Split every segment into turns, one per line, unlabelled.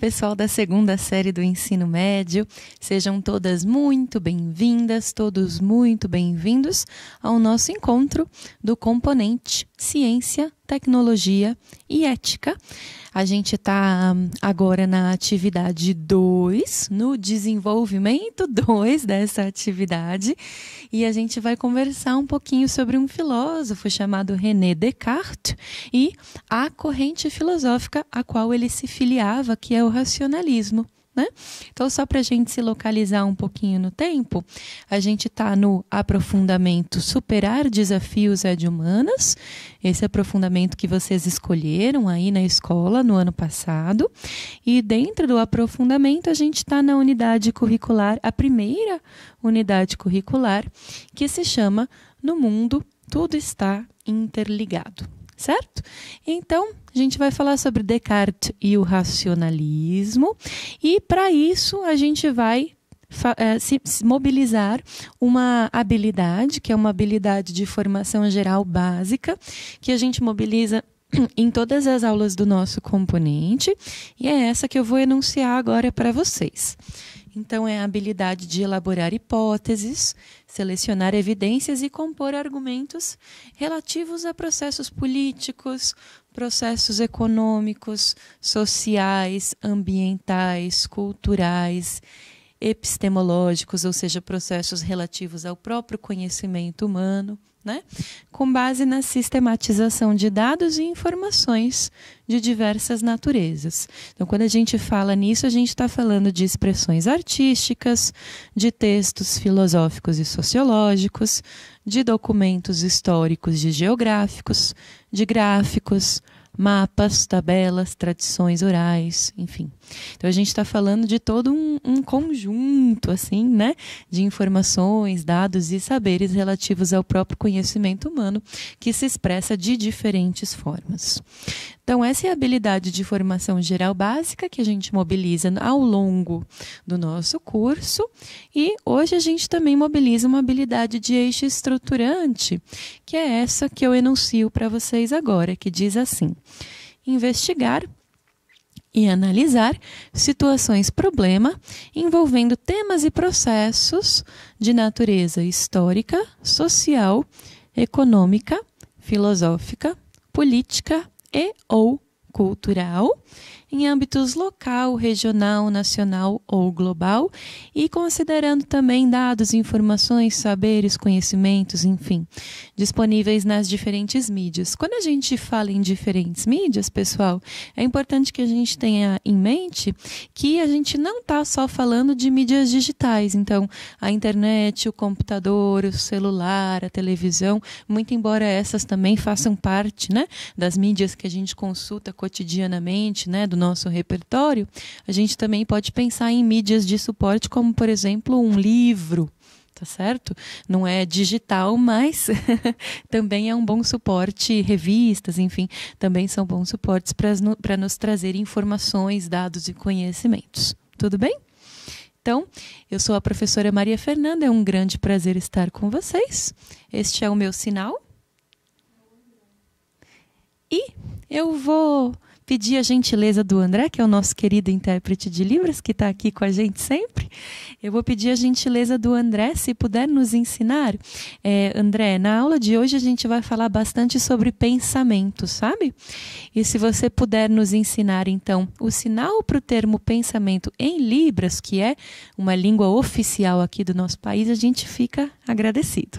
pessoal da segunda série do ensino médio. Sejam todas muito bem-vindas, todos muito bem-vindos ao nosso encontro do componente ciência, tecnologia e ética. A gente está hum, agora na atividade 2, no desenvolvimento 2 dessa atividade, e a gente vai conversar um pouquinho sobre um filósofo chamado René Descartes e a corrente filosófica a qual ele se filiava, que é o racionalismo né? Então, só para a gente se localizar um pouquinho no tempo, a gente está no aprofundamento Superar Desafios de humanas esse aprofundamento que vocês escolheram aí na escola no ano passado. E dentro do aprofundamento, a gente está na unidade curricular, a primeira unidade curricular, que se chama No Mundo Tudo Está Interligado certo? Então, a gente vai falar sobre Descartes e o racionalismo, e para isso a gente vai é, se, mobilizar uma habilidade, que é uma habilidade de formação geral básica, que a gente mobiliza em todas as aulas do nosso componente, e é essa que eu vou enunciar agora para vocês. Então, é a habilidade de elaborar hipóteses, selecionar evidências e compor argumentos relativos a processos políticos, processos econômicos, sociais, ambientais, culturais, epistemológicos, ou seja, processos relativos ao próprio conhecimento humano né? com base na sistematização de dados e informações de diversas naturezas. Então, quando a gente fala nisso, a gente está falando de expressões artísticas, de textos filosóficos e sociológicos, de documentos históricos e geográficos, de gráficos, mapas, tabelas, tradições orais, enfim. Então a gente está falando de todo um, um, conjunto, assim, né, de informações, dados e saberes relativos ao próprio conhecimento humano que se expressa de diferentes formas. Então essa é a habilidade de formação geral básica que a gente mobiliza ao longo do nosso curso e hoje a gente também mobiliza uma habilidade de eixo estruturante, que é essa que eu enuncio para vocês agora, que diz assim: investigar e analisar situações-problema envolvendo temas e processos de natureza histórica, social, econômica, filosófica, política e/ou cultural em âmbitos local, regional, nacional ou global, e considerando também dados, informações, saberes, conhecimentos, enfim, disponíveis nas diferentes mídias. Quando a gente fala em diferentes mídias, pessoal, é importante que a gente tenha em mente que a gente não está só falando de mídias digitais, então a internet, o computador, o celular, a televisão, muito embora essas também façam parte, né, das mídias que a gente consulta cotidianamente, né, do nosso repertório, a gente também pode pensar em mídias de suporte, como, por exemplo, um livro tá certo? Não é digital, mas também é um bom suporte, revistas, enfim, também são bons suportes para nos trazer informações, dados e conhecimentos. Tudo bem? Então, eu sou a professora Maria Fernanda, é um grande prazer estar com vocês. Este é o meu sinal. E eu vou pedir a gentileza do André, que é o nosso querido intérprete de Libras, que está aqui com a gente sempre. Eu vou pedir a gentileza do André, se puder nos ensinar. É, André, na aula de hoje a gente vai falar bastante sobre pensamento, sabe? E se você puder nos ensinar, então, o sinal para o termo pensamento em Libras, que é uma língua oficial aqui do nosso país, a gente fica agradecido.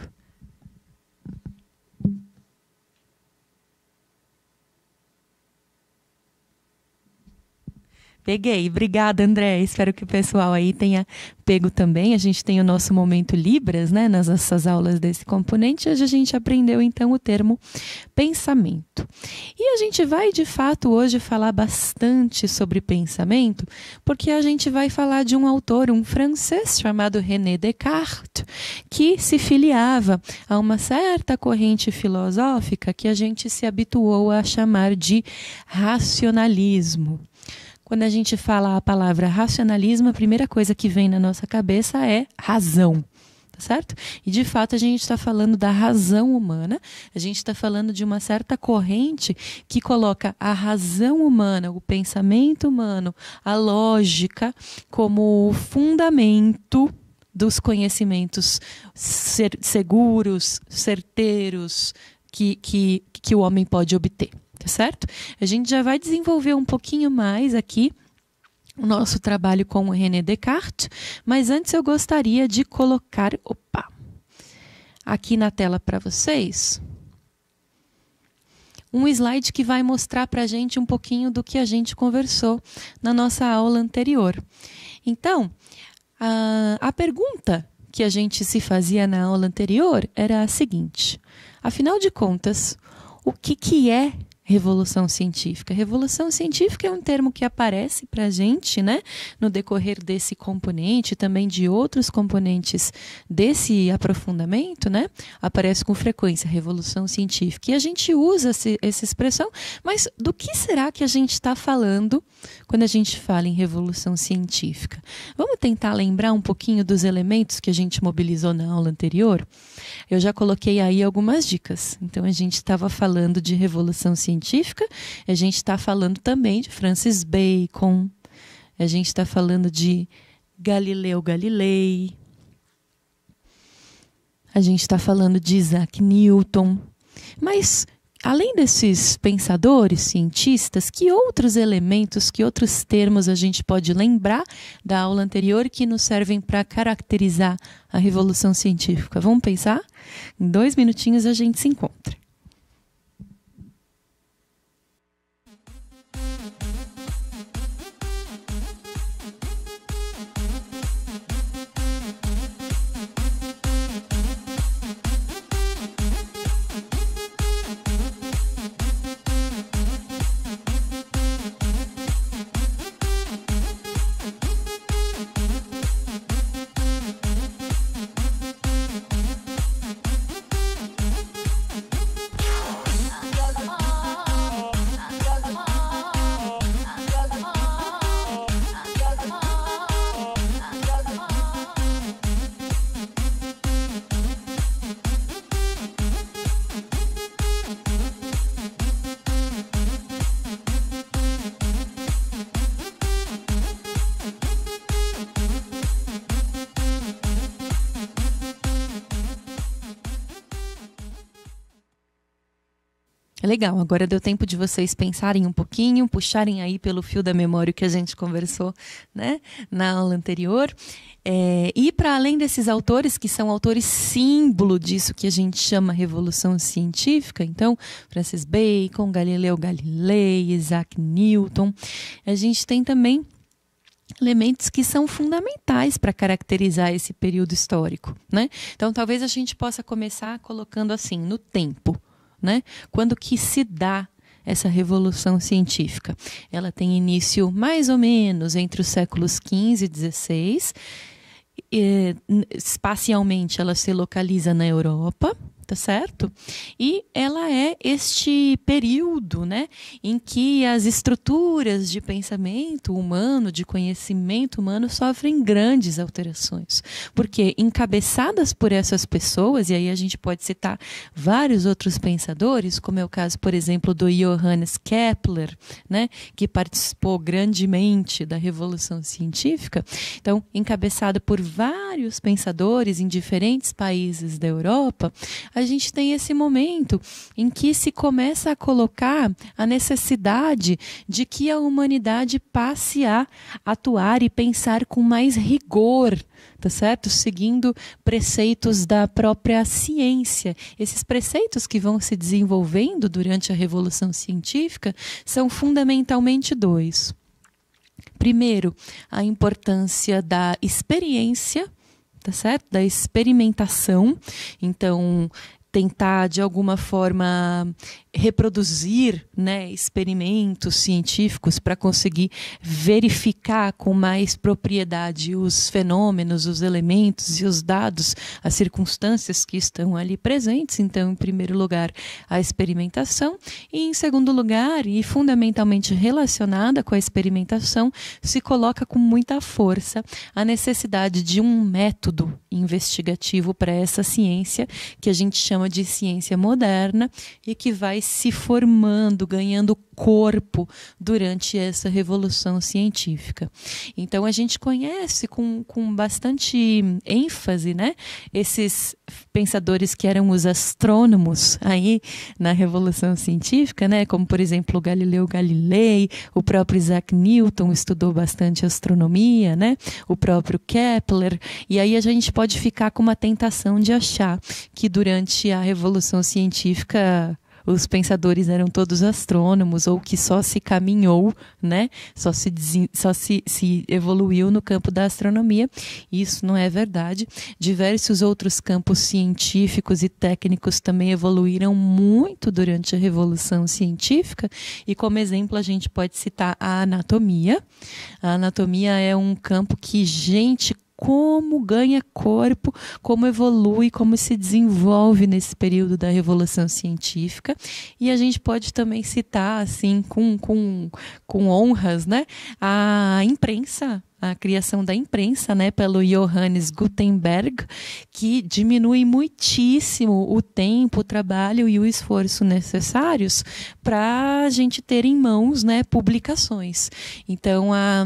Peguei. Obrigada, André. Espero que o pessoal aí tenha pego também. A gente tem o nosso momento Libras, né, nas nossas aulas desse componente. Hoje a gente aprendeu então o termo pensamento. E a gente vai de fato hoje falar bastante sobre pensamento, porque a gente vai falar de um autor, um francês chamado René Descartes, que se filiava a uma certa corrente filosófica que a gente se habituou a chamar de racionalismo. Quando a gente fala a palavra racionalismo, a primeira coisa que vem na nossa cabeça é razão tá certo? E de fato a gente está falando da razão humana, a gente está falando de uma certa corrente que coloca a razão humana, o pensamento humano, a lógica como fundamento dos conhecimentos seguros, certeiros que, que, que o homem pode obter tá certo? A gente já vai desenvolver um pouquinho mais aqui o nosso trabalho com o René Descartes, mas antes eu gostaria de colocar, opa, aqui na tela para vocês, um slide que vai mostrar para a gente um pouquinho do que a gente conversou na nossa aula anterior. Então, a, a pergunta que a gente se fazia na aula anterior era a seguinte: afinal de contas, o que, que é revolução científica. Revolução científica é um termo que aparece para a gente né, no decorrer desse componente, também de outros componentes desse aprofundamento, né? Aparece com frequência, revolução científica. E a gente usa esse, essa expressão, mas do que será que a gente está falando quando a gente fala em revolução científica? Vamos tentar lembrar um pouquinho dos elementos que a gente mobilizou na aula anterior? eu já coloquei aí algumas dicas. Então, a gente estava falando de revolução científica, a gente está falando também de Francis Bacon, a gente está falando de Galileu Galilei, a gente está falando de Isaac Newton. Mas além desses pensadores, cientistas, que outros elementos, que outros termos a gente pode lembrar da aula anterior que nos servem para caracterizar a revolução científica? Vamos pensar? Em dois minutinhos a gente se encontra. legal. Agora deu tempo de vocês pensarem um pouquinho, puxarem aí pelo fio da memória que a gente conversou né, na aula anterior. É, e para além desses autores, que são autores símbolo disso que a gente chama revolução científica, então, Francis Bacon, Galileu Galilei, Isaac Newton, a gente tem também elementos que são fundamentais para caracterizar esse período histórico, né? Então, talvez a gente possa começar colocando assim no tempo, né? Quando que se dá essa revolução científica? Ela tem início mais ou menos entre os séculos XV e XVI. Espacialmente, ela se localiza na Europa, tá certo? E ela é este período, né, em que as estruturas de pensamento humano, de conhecimento humano, sofrem grandes alterações, porque encabeçadas por essas pessoas, e aí a gente pode citar vários outros pensadores, como é o caso, por exemplo, do Johannes Kepler, né, que participou grandemente da revolução científica. Então, encabeçada por vários pensadores em diferentes países da Europa, a a gente tem esse momento em que se começa a colocar a necessidade de que a humanidade passe a atuar e pensar com mais rigor, tá certo? Seguindo preceitos da própria ciência. Esses preceitos que vão se desenvolvendo durante a revolução científica são fundamentalmente dois. Primeiro, a importância da experiência tá certo? Da experimentação. Então, tentar de alguma forma reproduzir né, experimentos científicos para conseguir verificar com mais propriedade os fenômenos, os elementos e os dados, as circunstâncias que estão ali presentes. Então, em primeiro lugar, a experimentação, e em segundo lugar, e fundamentalmente relacionada com a experimentação, se coloca com muita força a necessidade de um método investigativo para essa ciência que a gente chama de ciência moderna e que vai se formando, ganhando corpo durante essa revolução científica. Então a gente conhece com, com bastante ênfase né, esses pensadores que eram os astrônomos aí na revolução científica, né, como por exemplo Galileu Galilei, o próprio Isaac Newton estudou bastante astronomia, né, o próprio Kepler, e aí a gente pode ficar com uma tentação de achar que durante a revolução científica os pensadores eram todos astrônomos ou que só se caminhou, né? Só se, só se, se evoluiu no campo da astronomia. Isso não é verdade. Diversos outros campos científicos e técnicos também evoluíram muito durante a Revolução Científica e como exemplo a gente pode citar a anatomia. A anatomia é um campo que gente como ganha corpo, como evolui, como se desenvolve nesse período da revolução científica. E a gente pode também citar, assim, com, com, com honras, né, a imprensa a criação da imprensa, né, pelo Johannes Gutenberg, que diminui muitíssimo o tempo, o trabalho e o esforço necessários para a gente ter em mãos, né, publicações. Então a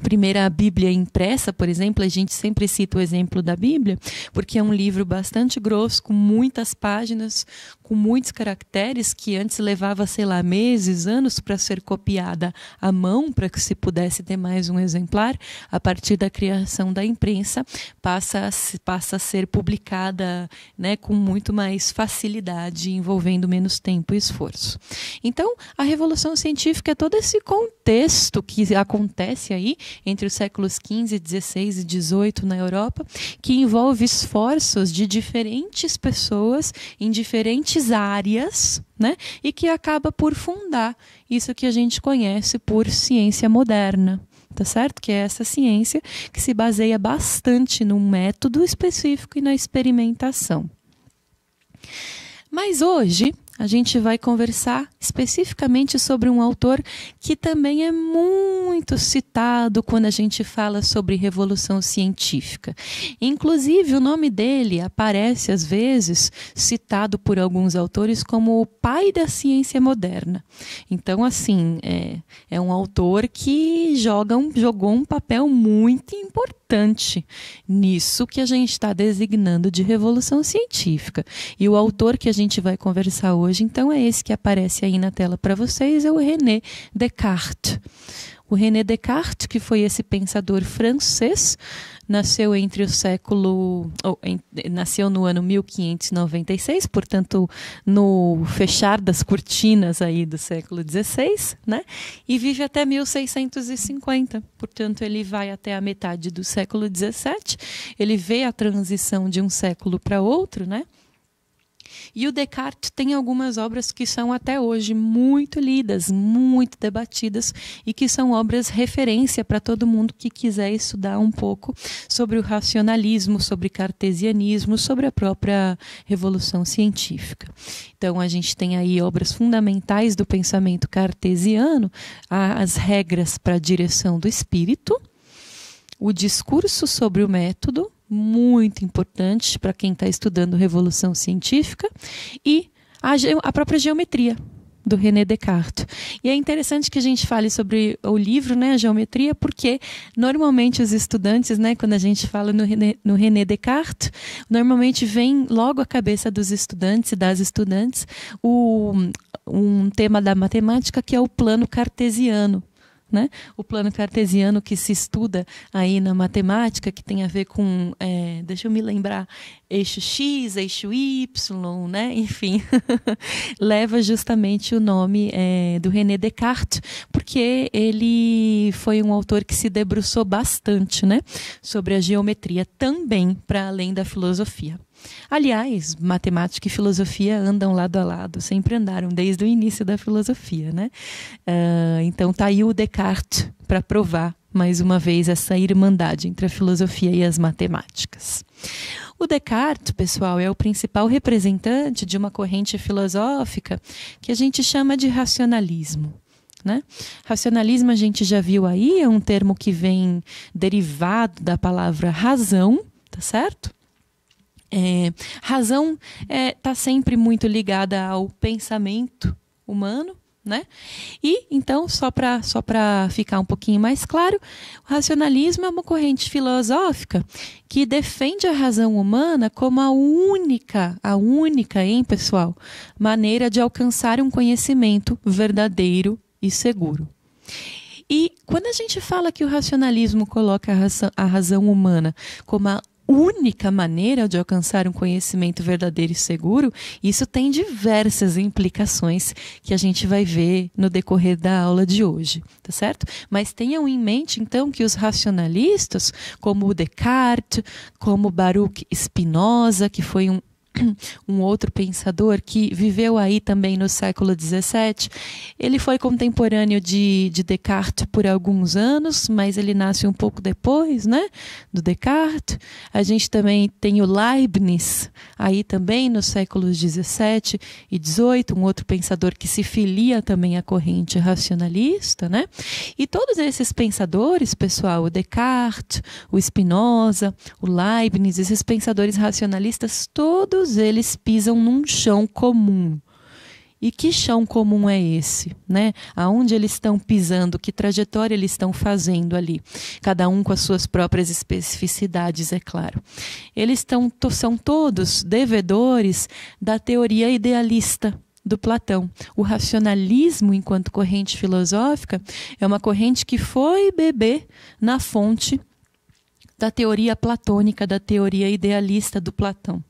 primeira Bíblia impressa, por exemplo, a gente sempre cita o exemplo da Bíblia, porque é um livro bastante grosso, com muitas páginas, com muitos caracteres que antes levava, sei lá, meses, anos para ser copiada à mão, para que se pudesse ter mais um exemplar. A partir da criação da imprensa, passa a, passa a ser publicada né, com muito mais facilidade, envolvendo menos tempo e esforço. Então, a revolução científica é todo esse contexto que acontece aí entre os séculos XV, XVI e XVIII na Europa, que envolve esforços de diferentes pessoas em diferentes áreas, né? E que acaba por fundar isso que a gente conhece por ciência moderna tá certo? Que é essa ciência que se baseia bastante num método específico e na experimentação. Mas hoje a gente vai conversar especificamente sobre um autor que também é muito citado quando a gente fala sobre revolução científica. Inclusive, o nome dele aparece às vezes citado por alguns autores como o pai da ciência moderna. Então, assim, é, é um autor que joga um, jogou um papel muito importante importante nisso que a gente está designando de revolução científica. E o autor que a gente vai conversar hoje, então, é esse que aparece aí na tela para vocês, é o René Descartes. O René Descartes, que foi esse pensador francês, nasceu entre o século ou, em, nasceu no ano 1596, portanto no fechar das cortinas aí do século XVI, né? E vive até 1650, portanto ele vai até a metade do século XVII. Ele vê a transição de um século para outro, né? E o Descartes tem algumas obras que são até hoje muito lidas, muito debatidas e que são obras referência para todo mundo que quiser estudar um pouco sobre o racionalismo, sobre cartesianismo, sobre a própria revolução científica. Então a gente tem aí obras fundamentais do pensamento cartesiano, as regras para a direção do espírito, o discurso sobre o método, muito importante para quem está estudando revolução científica, e a, a própria geometria do René Descartes. E é interessante que a gente fale sobre o livro, né, a geometria, porque normalmente os estudantes, né, quando a gente fala no René, no René Descartes, normalmente vem logo à cabeça dos estudantes e das estudantes o, um tema da matemática que é o plano cartesiano né? o plano cartesiano que se estuda aí na matemática, que tem a ver com, é, deixa eu me lembrar, eixo x, eixo y, né? enfim, leva justamente o nome é, do René Descartes, porque ele foi um autor que se debruçou bastante né? sobre a geometria também, para além da filosofia. Aliás, matemática e filosofia andam lado a lado, sempre andaram desde o início da filosofia, né? Uh, então tá aí o Descartes para provar mais uma vez essa irmandade entre a filosofia e as matemáticas. O Descartes, pessoal, é o principal representante de uma corrente filosófica que a gente chama de racionalismo. Né? Racionalismo, a gente já viu aí, é um termo que vem derivado da palavra razão, tá certo? É, razão está é, tá sempre muito ligada ao pensamento humano, né? E então, só para só ficar um pouquinho mais claro, o racionalismo é uma corrente filosófica que defende a razão humana como a única, a única, hein, pessoal, maneira de alcançar um conhecimento verdadeiro e seguro. E quando a gente fala que o racionalismo coloca a razão, a razão humana como a única maneira de alcançar um conhecimento verdadeiro e seguro, isso tem diversas implicações que a gente vai ver no decorrer da aula de hoje, tá certo? Mas tenham em mente, então, que os racionalistas, como Descartes, como Baruch Spinoza, que foi um um outro pensador que viveu aí também no século XVII. Ele foi contemporâneo de, de, Descartes por alguns anos, mas ele nasce um pouco depois, né, do Descartes. A gente também tem o Leibniz aí também nos séculos XVII e XVIII, um outro pensador que se filia também à corrente racionalista, né? E todos esses pensadores, pessoal, o Descartes, o Spinoza, o Leibniz, esses pensadores racionalistas, todos todos eles pisam num chão comum. E que chão comum é esse, né? Aonde eles estão pisando, que trajetória eles estão fazendo ali, cada um com as suas próprias especificidades, é claro. Eles estão são todos devedores da teoria idealista do Platão. O racionalismo, enquanto corrente filosófica, é uma corrente que foi beber na fonte da teoria platônica, da teoria idealista do Platão.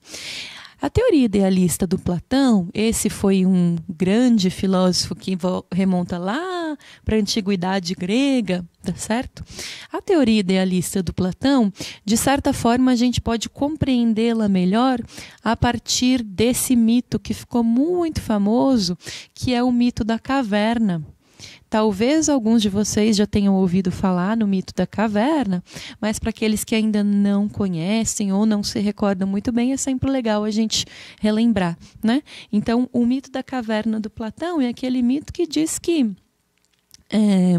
A teoria idealista do Platão, esse foi um grande filósofo que remonta lá para a antiguidade grega, tá certo? A teoria idealista do Platão, de certa forma, a gente pode compreendê-la melhor a partir desse mito que ficou muito famoso, que é o mito da caverna. Talvez alguns de vocês já tenham ouvido falar no mito da caverna, mas para aqueles que ainda não conhecem ou não se recordam muito bem, é sempre legal a gente relembrar, né? Então, o mito da caverna do Platão é aquele mito que diz que é,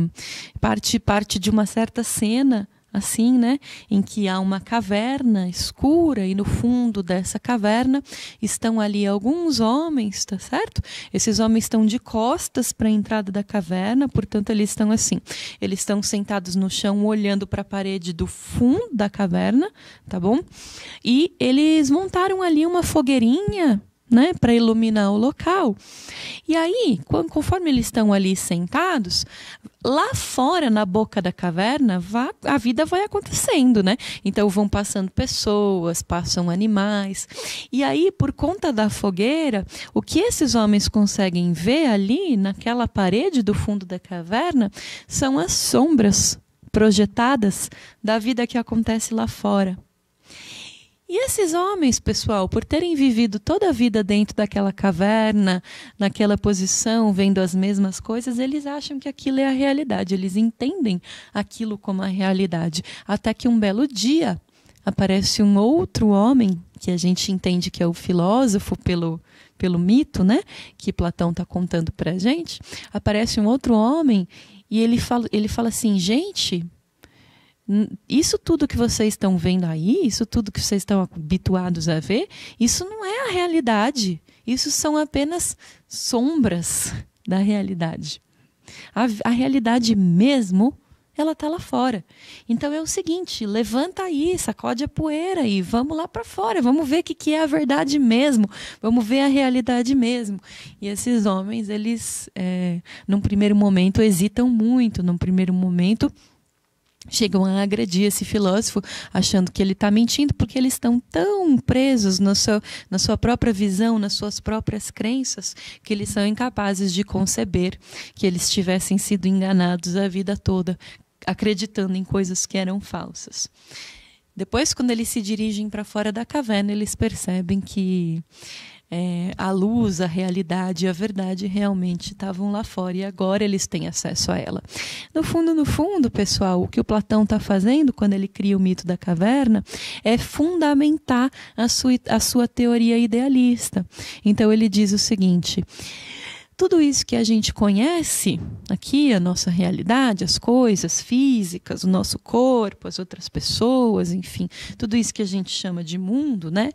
parte parte de uma certa cena assim, né? Em que há uma caverna escura e no fundo dessa caverna estão ali alguns homens, tá certo? Esses homens estão de costas para a entrada da caverna, portanto eles estão assim. Eles estão sentados no chão olhando para a parede do fundo da caverna, tá bom? E eles montaram ali uma fogueirinha né, para iluminar o local. E aí, conforme eles estão ali sentados, lá fora na boca da caverna, a vida vai acontecendo, né? Então vão passando pessoas, passam animais. E aí, por conta da fogueira, o que esses homens conseguem ver ali naquela parede do fundo da caverna são as sombras projetadas da vida que acontece lá fora. E esses homens, pessoal, por terem vivido toda a vida dentro daquela caverna, naquela posição, vendo as mesmas coisas, eles acham que aquilo é a realidade, eles entendem aquilo como a realidade. Até que um belo dia aparece um outro homem, que a gente entende que é o filósofo pelo, pelo mito, né? Que Platão está contando para a gente. Aparece um outro homem e ele fala, ele fala assim: gente isso tudo que vocês estão vendo aí, isso tudo que vocês estão habituados a ver, isso não é a realidade. Isso são apenas sombras da realidade. A, a realidade mesmo, ela está lá fora. Então é o seguinte: levanta aí, sacode a poeira e vamos lá para fora, vamos ver o que, que é a verdade mesmo, vamos ver a realidade mesmo. E esses homens, eles, é, num primeiro momento, hesitam muito, num primeiro momento chegam a agredir esse filósofo, achando que ele está mentindo, porque eles estão tão presos no seu, na sua própria visão, nas suas próprias crenças, que eles são incapazes de conceber que eles tivessem sido enganados a vida toda, acreditando em coisas que eram falsas. Depois, quando eles se dirigem para fora da caverna, eles percebem que é, a luz, a realidade, a verdade realmente estavam lá fora e agora eles têm acesso a ela. No fundo, no fundo, pessoal, o que o Platão está fazendo quando ele cria o mito da caverna é fundamentar a sua, a sua teoria idealista. Então ele diz o seguinte tudo isso que a gente conhece aqui, a nossa realidade, as coisas físicas, o nosso corpo, as outras pessoas, enfim, tudo isso que a gente chama de mundo, né?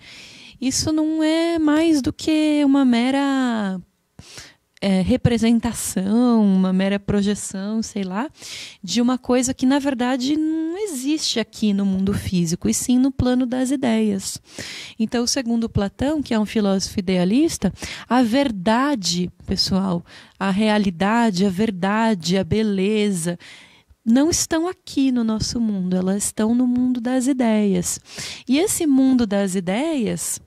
isso não é mais do que uma mera é, representação, uma mera projeção, sei lá, de uma coisa que na verdade não existe aqui no mundo físico, e sim no plano das ideias. Então, segundo Platão, que é um filósofo idealista, a verdade, pessoal, a realidade, a verdade, a beleza, não estão aqui no nosso mundo, elas estão no mundo das ideias. E esse mundo das ideias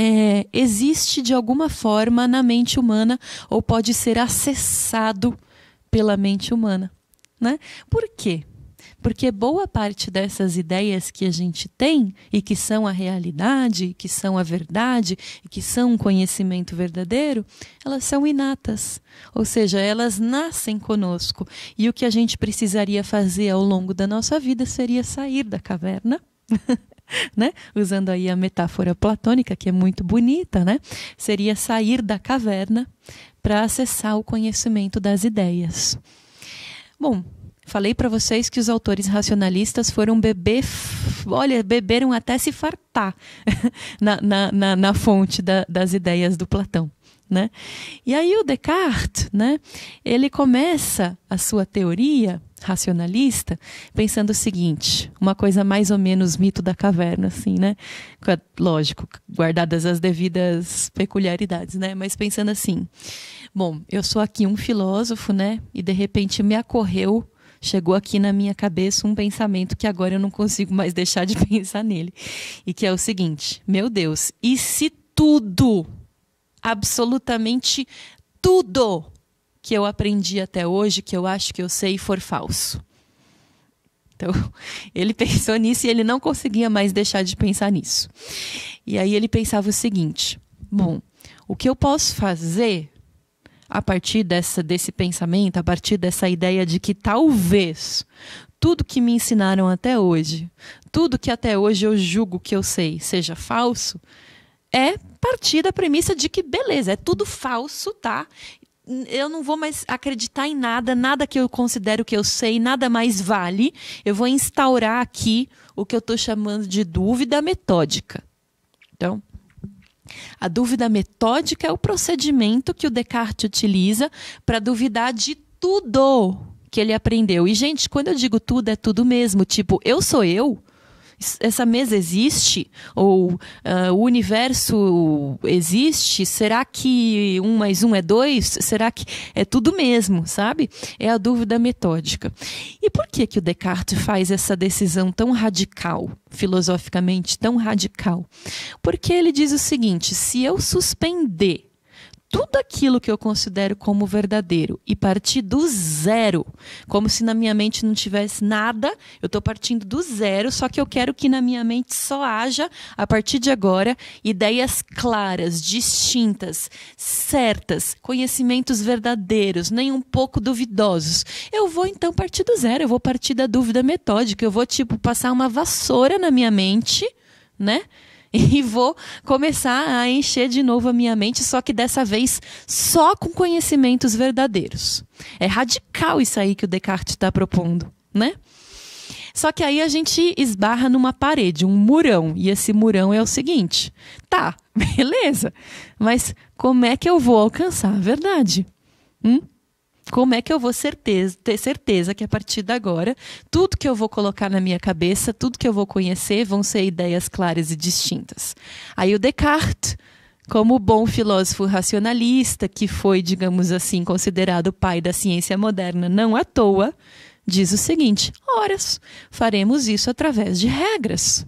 é, existe de alguma forma na mente humana ou pode ser acessado pela mente humana. Né? Por quê? Porque boa parte dessas ideias que a gente tem e que são a realidade, que são a verdade, e que são um conhecimento verdadeiro, elas são inatas, ou seja, elas nascem conosco. E o que a gente precisaria fazer ao longo da nossa vida seria sair da caverna né? Usando aí a metáfora platônica, que é muito bonita, né? Seria sair da caverna para acessar o conhecimento das ideias. Bom, falei para vocês que os autores racionalistas foram beber, olha, beberam até se fartar na, na, na, na fonte da, das ideias do Platão. Né? E aí o Descartes, né, ele começa a sua teoria racionalista, pensando o seguinte, uma coisa mais ou menos mito da caverna, assim, né? Lógico, guardadas as devidas peculiaridades, né? Mas pensando assim, bom, eu sou aqui um filósofo, né? E de repente me ocorreu chegou aqui na minha cabeça um pensamento que agora eu não consigo mais deixar de pensar nele. E que é o seguinte: meu Deus, e se tudo, absolutamente tudo, que eu aprendi até hoje, que eu acho que eu sei, for falso. Então, ele pensou nisso e ele não conseguia mais deixar de pensar nisso. E aí ele pensava o seguinte: bom, o que eu posso fazer a partir dessa, desse pensamento, a partir dessa ideia de que talvez tudo que me ensinaram até hoje, tudo que até hoje eu julgo que eu sei seja falso, é partir da premissa de que beleza, é tudo falso, tá? eu não vou mais acreditar em nada, nada que eu considero que eu sei, nada mais vale. Eu vou instaurar aqui o que eu estou chamando de dúvida metódica. Então, a dúvida metódica é o procedimento que o Descartes utiliza para duvidar de tudo que ele aprendeu. E, gente, quando eu digo tudo, é tudo mesmo. Tipo, eu sou eu, essa mesa existe? Ou uh, o universo existe? Será que um mais um é dois? Será que é tudo mesmo, sabe? É a dúvida metódica. E por que, que o Descartes faz essa decisão tão radical, filosoficamente tão radical? Porque ele diz o seguinte: se eu suspender tudo aquilo que eu considero como verdadeiro e partir do zero, como se na minha mente não tivesse nada, eu estou partindo do zero, só que eu quero que na minha mente só haja, a partir de agora, ideias claras, distintas, certas, conhecimentos verdadeiros, nem um pouco duvidosos. Eu vou então partir do zero, eu vou partir da dúvida metódica, eu vou tipo passar uma vassoura na minha mente, né? e vou começar a encher de novo a minha mente, só que dessa vez só com conhecimentos verdadeiros. É radical isso aí que o Descartes está propondo, né? Só que aí a gente esbarra numa parede, um murão, e esse murão é o seguinte: tá, beleza, mas como é que eu vou alcançar a verdade? Hum? como é que eu vou certeza, ter certeza que a partir de agora, tudo que eu vou colocar na minha cabeça, tudo que eu vou conhecer, vão ser ideias claras e distintas. Aí o Descartes, como bom filósofo racionalista, que foi, digamos assim, considerado o pai da ciência moderna, não à toa, diz o seguinte: horas, faremos isso através de regras,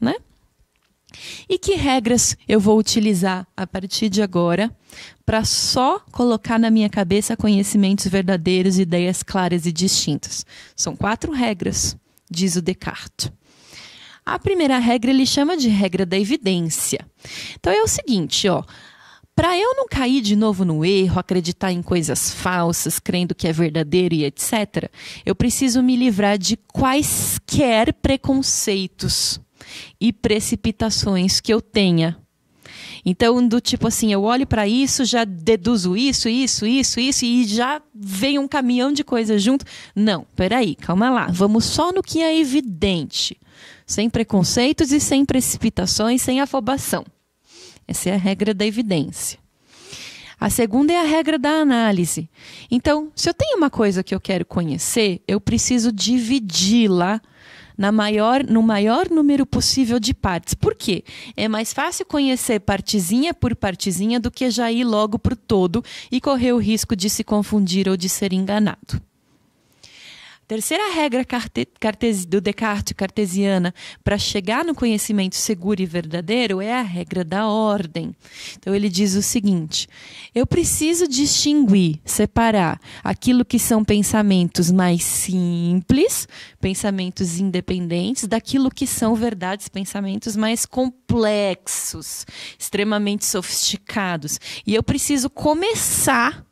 né? E que regras eu vou utilizar a partir de agora para só colocar na minha cabeça conhecimentos verdadeiros, ideias claras e distintas? São quatro regras, diz o Descartes. A primeira regra ele chama de regra da evidência. Então é o seguinte, ó. Para eu não cair de novo no erro, acreditar em coisas falsas, crendo que é verdadeiro e etc., eu preciso me livrar de quaisquer preconceitos e precipitações que eu tenha. Então, do tipo assim, eu olho para isso, já deduzo isso, isso, isso, isso, e já vem um caminhão de coisas junto. Não, peraí, calma lá. Vamos só no que é evidente. Sem preconceitos e sem precipitações, sem afobação. Essa é a regra da evidência. A segunda é a regra da análise. Então, se eu tenho uma coisa que eu quero conhecer, eu preciso dividi-la na maior, no maior número possível de partes. Por quê? É mais fácil conhecer partezinha por partezinha do que já ir logo para o todo e correr o risco de se confundir ou de ser enganado. Terceira regra carte, cartes, do Descartes cartesiana para chegar no conhecimento seguro e verdadeiro é a regra da ordem. Então ele diz o seguinte: eu preciso distinguir, separar aquilo que são pensamentos mais simples, pensamentos independentes, daquilo que são verdades, pensamentos mais complexos, extremamente sofisticados. E eu preciso começar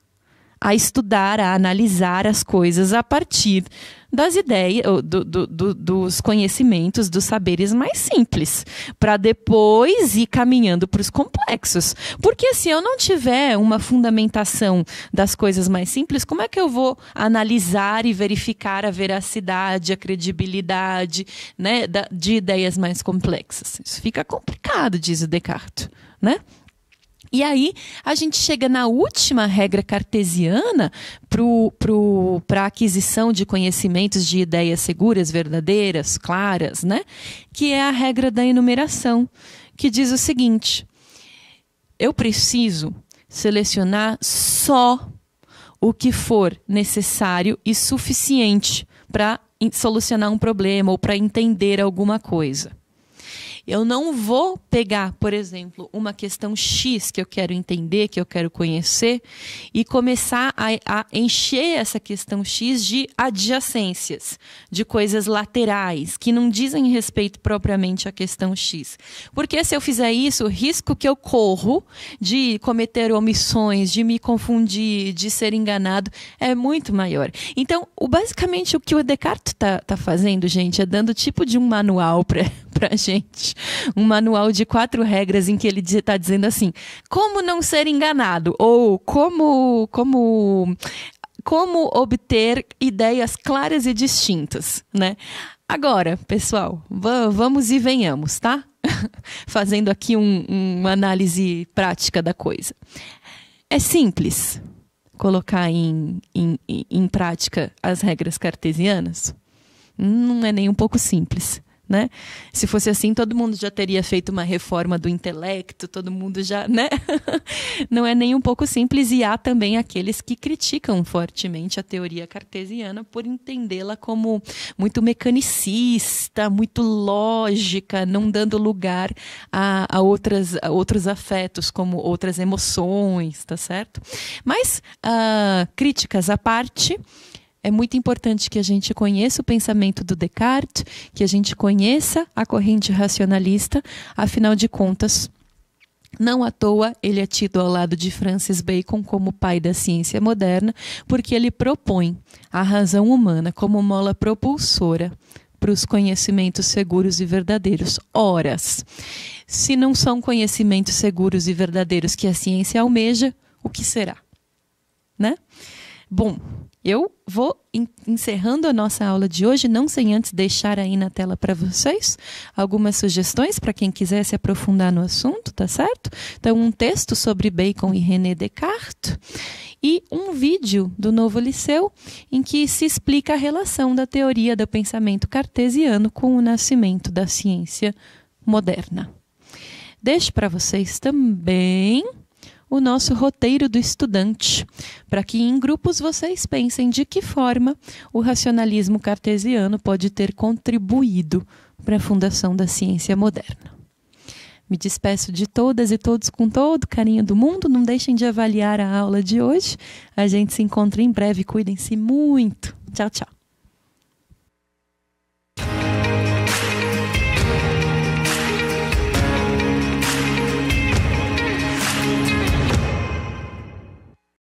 a estudar, a analisar as coisas a partir das ideias, do, do, do, dos conhecimentos, dos saberes mais simples, para depois ir caminhando para os complexos. Porque se eu não tiver uma fundamentação das coisas mais simples, como é que eu vou analisar e verificar a veracidade, a credibilidade né, de ideias mais complexas? Isso fica complicado, diz o Descartes. Né? E aí a gente chega na última regra cartesiana para a aquisição de conhecimentos de ideias seguras, verdadeiras, claras, né? que é a regra da enumeração, que diz o seguinte: eu preciso selecionar só o que for necessário e suficiente para solucionar um problema ou para entender alguma coisa. Eu não vou pegar, por exemplo, uma questão X que eu quero entender, que eu quero conhecer, e começar a, a encher essa questão X de adjacências, de coisas laterais, que não dizem respeito propriamente à questão X. Porque se eu fizer isso, o risco que eu corro de cometer omissões, de me confundir, de ser enganado, é muito maior. Então, o, basicamente, o que o Descartes está tá fazendo, gente, é dando tipo de um manual para pra gente um manual de quatro regras em que ele está dizendo assim: como não ser enganado ou como como como obter ideias claras e distintas, né? Agora, pessoal, vamos e venhamos, tá? Fazendo aqui um, uma análise prática da coisa. É simples colocar em, em, em prática as regras cartesianas? Não é nem um pouco simples né? Se fosse assim, todo mundo já teria feito uma reforma do intelecto, todo mundo já, né? Não é nem um pouco simples e há também aqueles que criticam fortemente a teoria cartesiana por entendê-la como muito mecanicista, muito lógica, não dando lugar a, a outras, a outros afetos, como outras emoções, tá certo? Mas uh, críticas à parte, é muito importante que a gente conheça o pensamento do Descartes, que a gente conheça a corrente racionalista, afinal de contas, não à toa ele é tido ao lado de Francis Bacon como pai da ciência moderna, porque ele propõe a razão humana como mola propulsora para os conhecimentos seguros e verdadeiros. Horas, se não são conhecimentos seguros e verdadeiros que a ciência almeja, o que será? Né? Bom, eu vou encerrando a nossa aula de hoje, não sem antes deixar aí na tela para vocês algumas sugestões para quem quiser se aprofundar no assunto, tá certo? Então, um texto sobre Bacon e René Descartes e um vídeo do Novo Liceu em que se explica a relação da teoria do pensamento cartesiano com o nascimento da ciência moderna. Deixo para vocês também o nosso roteiro do estudante, para que em grupos vocês pensem de que forma o racionalismo cartesiano pode ter contribuído para a fundação da ciência moderna. Me despeço de todas e todos com todo carinho do mundo. Não deixem de avaliar a aula de hoje. A gente se encontra em breve. Cuidem-se muito. Tchau, tchau.